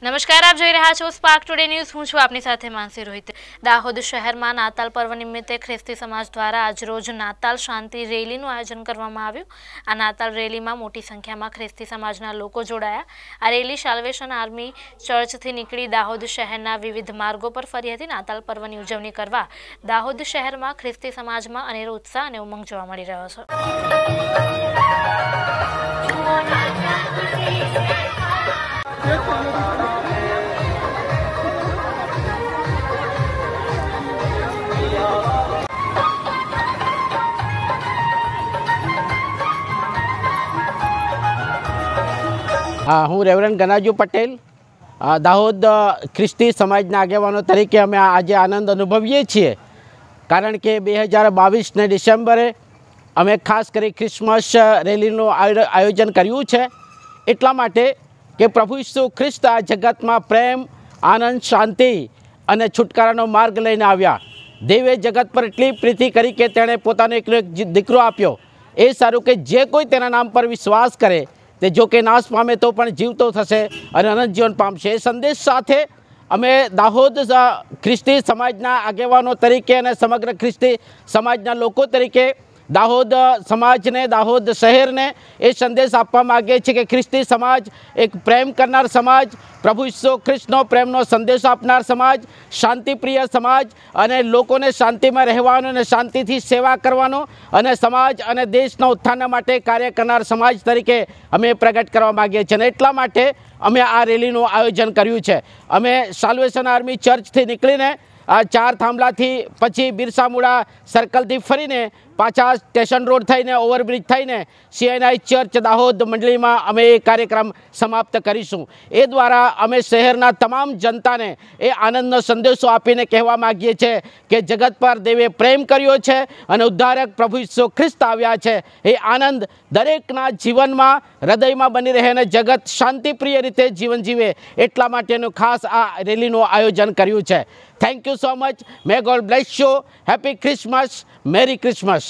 નમસ્કાર આપ જોઈ રહ્યા છો સ્પાર્ક ટુડે ન્યૂઝ હું છું આપની સાથે માનસી રોહિત દાહોદ શહેરમાં નાતાલ પર્વ નિમિત્તે ખ્રિસ્તી સમાજ દ્વારા આજરોજ નાતાલ શાંતિ રેલીનું આયોજન કરવામાં આવ્યું આ નાતાલ રેલીમાં મોટી સંખ્યામાં ખ્રિસ્તી સમાજના લોકો જોડાયા આ રેલી સાલ્વેશન આર્મી ચર્ચથી નીકળી દાહોદ શહેરના વિવિધ માર્ગો પર ફરી હતી નાતાલ પર્વની ઉજવણી કરવા દાહોદ શહેરમાં ખ્રિસ્તી સમાજમાં અનેરો ઉત્સાહ અને ઉમંગ જોવા મળી રહ્યો છે હું રેવરન ગનાજુ પટેલ દાહોદ ખ્રિસ્તી સમાજના આગેવાનો તરીકે અમે આજે આનંદ અનુભવીએ છીએ કારણ કે બે હજાર બાવીસને ડિસેમ્બરે અમે ખાસ કરી ક્રિસમસ રેલીનું આયોજન કર્યું છે એટલા માટે કે પ્રભુ ઈસુ ખ્રિસ્ત આ જગતમાં પ્રેમ આનંદ શાંતિ અને છુટકારાનો માર્ગ લઈને આવ્યા દેવે જગત પર એટલી પ્રીતિ કરી કે તેણે પોતાનો એક દીકરો આપ્યો એ સારું કે જે કોઈ તેના નામ પર વિશ્વાસ કરે તે જો કે નાશ પામે તો પણ જીવતો થશે અને અનંત જીવન પામશે સંદેશ સાથે અમે દાહોદ ખ્રિસ્તી સમાજના આગેવાનો તરીકે અને સમગ્ર ખ્રિસ્તી સમાજના લોકો તરીકે દાહોદ સમાજને દાહોદ શહેરને એ સંદેશ આપવા માગે છે કે ખ્રિસ્તી સમાજ એક પ્રેમ કરનાર સમાજ પ્રભુ ઈસુ ખ્રિસ્તનો પ્રેમનો સંદેશો આપનાર સમાજ શાંતિપ્રિય સમાજ અને લોકોને શાંતિમાં રહેવાનો અને શાંતિથી સેવા કરવાનો અને સમાજ અને દેશના ઉત્થાન માટે કાર્ય કરનાર સમાજ તરીકે અમે પ્રગટ કરવા માગીએ છીએ અને એટલા માટે અમે આ રેલીનું આયોજન કર્યું છે અમે સાલ્વેશન આર્મી ચર્ચથી નીકળીને આ ચાર થાંભલાથી પછી બિરસામુડા સર્કલથી ફરીને પાછા સ્ટેશન રોડ થઈને ઓવરબ્રિજ થઈને સીએનઆઈ ચર્ચ દાહોદ મંડળીમાં અમે એ કાર્યક્રમ સમાપ્ત કરીશું એ દ્વારા અમે શહેરના તમામ જનતાને એ આનંદનો સંદેશો આપીને કહેવા માગીએ છીએ કે જગત પર દેવે પ્રેમ કર્યો છે અને ઉદ્ધારક પ્રભુ ઈસુ ખ્રિસ્ત આવ્યા છે એ આનંદ દરેકના જીવનમાં હૃદયમાં બની રહે અને જગત શાંતિપ્રિય રીતે જીવન જીવે એટલા માટેનું ખાસ આ રેલીનું આયોજન કર્યું છે thank you so much may God bless you happy Christmas merry Christmas